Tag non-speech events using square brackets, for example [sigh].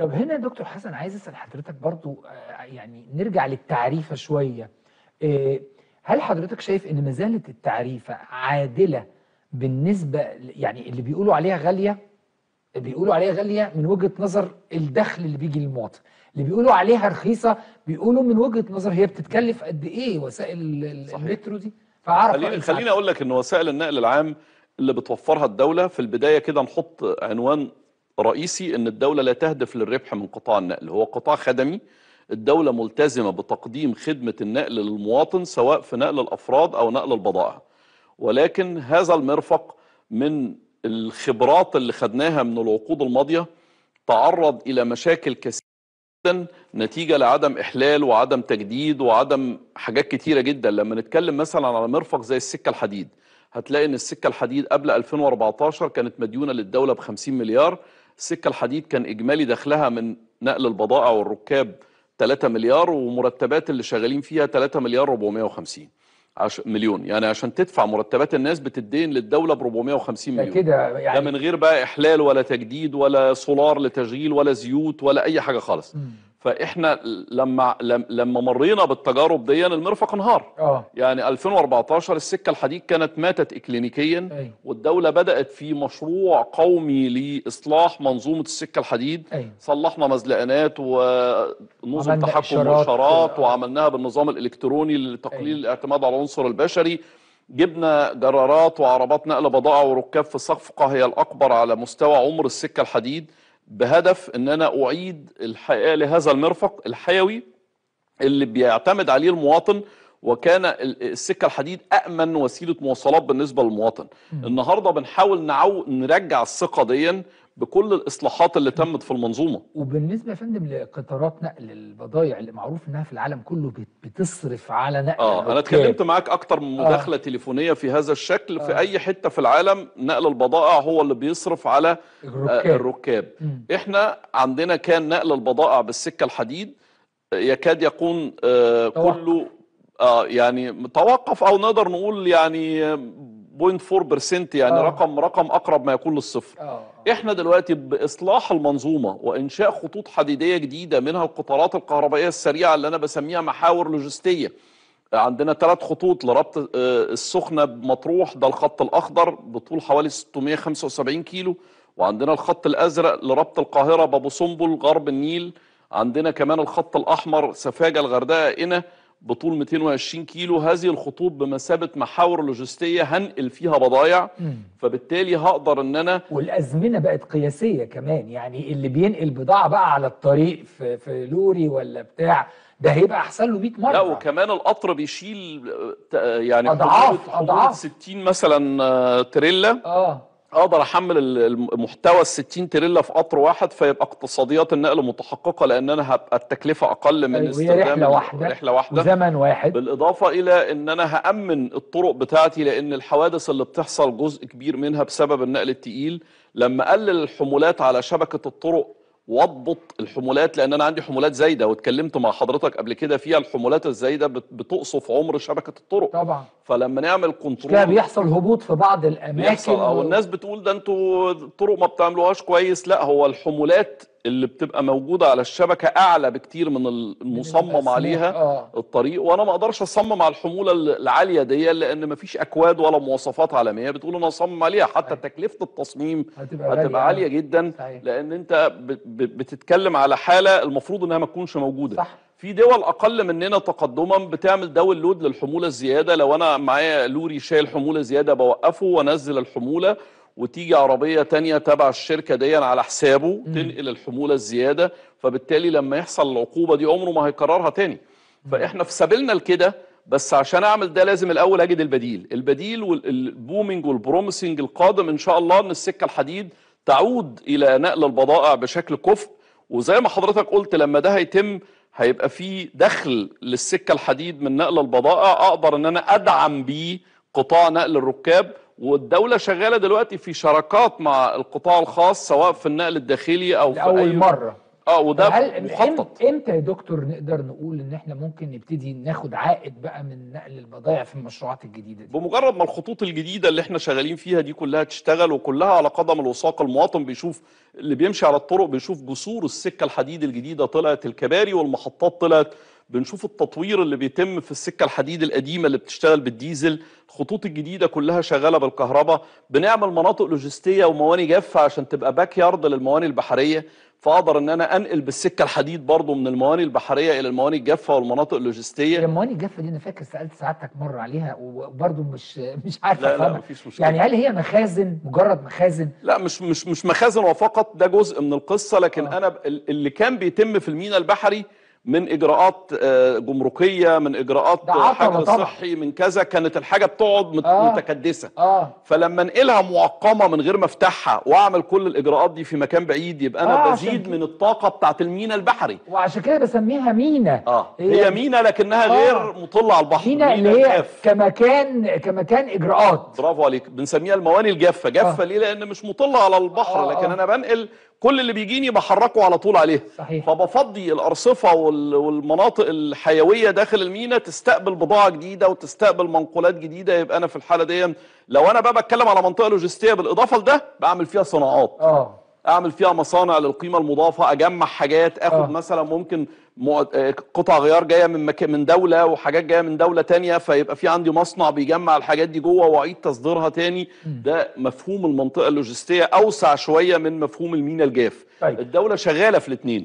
طب هنا يا دكتور حسن عايز اسال حضرتك برضو آه، يعني نرجع للتعريفه شويه آه، هل حضرتك شايف ان ما زالت التعريفه عادله بالنسبه يعني اللي بيقولوا عليها غاليه بيقولوا عليها غاليه من وجهه نظر الدخل اللي بيجي للمواطن اللي بيقولوا عليها رخيصه بيقولوا من وجهه نظر هي بتتكلف قد ايه وسائل المترو دي فاعرف خليني خليني اقول لك ان وسائل النقل العام اللي بتوفرها الدوله في البدايه كده نحط عنوان رئيسي ان الدوله لا تهدف للربح من قطاع النقل هو قطاع خدمي الدوله ملتزمه بتقديم خدمه النقل للمواطن سواء في نقل الافراد او نقل البضائع ولكن هذا المرفق من الخبرات اللي خدناها من العقود الماضيه تعرض الى مشاكل كثيره جدا نتيجه لعدم احلال وعدم تجديد وعدم حاجات كتيره جدا لما نتكلم مثلا على مرفق زي السكه الحديد هتلاقي ان السكه الحديد قبل 2014 كانت مديونه للدوله ب 50 مليار السكة الحديد كان إجمالي دخلها من نقل البضائع والركاب 3 مليار ومرتبات اللي شغالين فيها 3 مليار 450 عش... مليون يعني عشان تدفع مرتبات الناس بتدين للدوله ب 450 مليون كده يعني ده من غير بقى احلال ولا تجديد ولا سولار لتشغيل ولا زيوت ولا اي حاجه خالص م. فاحنا لما لما مرينا بالتجارب دي المرفق انهار اه يعني 2014 السكه الحديد كانت ماتت اكلينيكيا والدوله بدات في مشروع قومي لاصلاح منظومه السكه الحديد صلحنا مزلقانات ونظم تحكم واشارات وعملناها بالنظام الالكتروني لتقليل الاعتماد على العنصر البشري جبنا جرارات وعربات نقل بضائع وركاب في صفقه هي الاكبر على مستوى عمر السكه الحديد بهدف ان انا اعيد الحياه لهذا المرفق الحيوي اللي بيعتمد عليه المواطن وكان السكه الحديد امن وسيله مواصلات بالنسبه للمواطن م. النهارده بنحاول نعو نرجع الثقه دي بكل الاصلاحات اللي تمت في المنظومه وبالنسبه يا فندم لقطارات نقل البضائع اللي معروف انها في العالم كله بتصرف على نقل اه انا اتكلمت معاك اكتر من آه. مداخله آه. تليفونيه في هذا الشكل آه. في اي حته في العالم نقل البضائع هو اللي بيصرف على الركاب, آه الركاب. احنا عندنا كان نقل البضائع بالسكه الحديد يكاد يكون آه كله اه يعني توقف او نقدر نقول يعني 0.4% يعني آه. رقم رقم اقرب ما يكون للصفر آه،, آه. احنا دلوقتي باصلاح المنظومه وانشاء خطوط حديديه جديده منها القطارات الكهربائيه السريعه اللي انا بسميها محاور لوجستيه عندنا ثلاث خطوط لربط آه، السخنه بمطروح ده الخط الاخضر بطول حوالي 675 كيلو وعندنا الخط الازرق لربط القاهره بابو سنبل غرب النيل عندنا كمان الخط الاحمر سفاجه الغردقه هنا بطول 220 كيلو هذه الخطوط بمثابه محاور لوجستيه هنقل فيها بضايع فبالتالي هقدر ان انا والازمنه بقت قياسيه كمان يعني اللي بينقل بضاعه بقى على الطريق في, في لوري ولا بتاع ده هيبقى احسن له 100 مره لا وكمان القطر بيشيل آه، يعني اضعاف اضعاف 60 مثلا آه، تريلا اه اقدر احمل المحتوى ال 60 تريلا في قطر واحد فيبقى اقتصاديات النقل متحققه لان انا هبقى التكلفه اقل من طيب، استخدام رحله واحده رحله واحده زمن واحد بالاضافه الى ان انا هامن الطرق بتاعتي لان الحوادث اللي بتحصل جزء كبير منها بسبب النقل التقيل لما اقلل الحمولات على شبكه الطرق واضبط الحمولات لان انا عندي حمولات زايده واتكلمت مع حضرتك قبل كده فيها الحمولات الزايده بتقصف عمر شبكه الطرق طبعا فلما نعمل كنترول لا بيحصل هبوط في بعض الاماكن او الناس بتقول ده انتوا الطرق ما بتعملوهاش كويس لا هو الحمولات اللي بتبقى موجوده على الشبكه اعلى بكتير من المصمم عليها آه. الطريق وانا ما اقدرش اصمم على الحموله العاليه دي لان ما فيش اكواد ولا مواصفات عالميه بتقول انا اصمم عليها حتى صحيح. تكلفه التصميم هتبقى, هتبقى عاليه جدا صحيح. لان انت بتتكلم على حاله المفروض انها ما تكونش موجوده صح. في دول اقل مننا تقدما بتعمل داون لود للحموله الزياده لو انا معايا لوري شايل حموله زياده بوقفه وانزل الحموله وتيجي عربيه تانية تبع الشركه دي على حسابه م. تنقل الحموله الزياده فبالتالي لما يحصل العقوبه دي عمره ما هيكررها تاني فاحنا في سبيلنا لكده بس عشان اعمل ده لازم الاول اجد البديل البديل والبومينج والبرومسينج القادم ان شاء الله ان السكه الحديد تعود الى نقل البضائع بشكل كفء وزي ما حضرتك قلت لما ده هيتم هيبقى في دخل للسكه الحديد من نقل البضائع اقدر ان انا ادعم بيه قطاع نقل الركاب والدوله شغاله دلوقتي في شراكات مع القطاع الخاص سواء في النقل الداخلي او في أي... مره اه وده هل مخطط امتى يا دكتور نقدر نقول ان احنا ممكن نبتدي ناخد عائد بقى من نقل البضائع في المشروعات الجديده دي؟ بمجرد ما الخطوط الجديده اللي احنا شغالين فيها دي كلها تشتغل وكلها على قدم الوثاق المواطن بيشوف اللي بيمشي على الطرق بيشوف جسور السكه الحديد الجديده طلعت الكباري والمحطات طلعت بنشوف التطوير اللي بيتم في السكه الحديد القديمه اللي بتشتغل بالديزل الخطوط الجديده كلها شغاله بالكهرباء بنعمل مناطق لوجستيه ومواني جافه عشان تبقى باك يارد للمواني البحريه فاقدر ان انا انقل بالسكه الحديد برضو من المواني البحريه الى المواني الجافه والمناطق اللوجستيه المواني الجافه دي انا فاكر سالت سعادتك مره عليها وبرضو مش [laughs] مش عارف لا لا مفيش مشكله يعني هل هي مخازن مجرد مخازن لا مش مش مش مخازن وفقط ده جزء من القصه لكن آه. انا اللي كان بيتم في المينا البحري من اجراءات آه، جمركيه من اجراءات حجر صحي من كذا كانت الحاجه بتقعد آه. متكدسه آه آه. فلما انقلها معقمه من غير ما افتحها واعمل كل الاجراءات دي في مكان بعيد يبقى انا آه بزيد من الطاقه بتاعه المينا البحري وعشان كده بسميها مينا آه هي, هي مينا لكنها آه غير مطله على البحر مينا, اللي هي الجاف. كمكان كمكان اجراءات برافو عليك بنسميها المواني الجافه آه. جافه آه ليه لان مش مطله على البحر آه لكن انا بنقل كل اللي بيجيني بحركه على طول عليه صحيح. فبفضي الارصفه و والمناطق الحيويه داخل المينا تستقبل بضاعه جديده وتستقبل منقولات جديده يبقى انا في الحاله دي لو انا بقى بتكلم على منطقه لوجستيه بالاضافه لده بعمل فيها صناعات اه اعمل فيها مصانع للقيمه المضافه اجمع حاجات اخد أوه. مثلا ممكن آه، قطع غيار جايه من مك... من دوله وحاجات جايه من دوله تانية فيبقى في عندي مصنع بيجمع الحاجات دي جوه واعيد تصديرها تاني ده مفهوم المنطقه اللوجستيه اوسع شويه من مفهوم المينا الجاف طيب. الدوله شغاله في الاثنين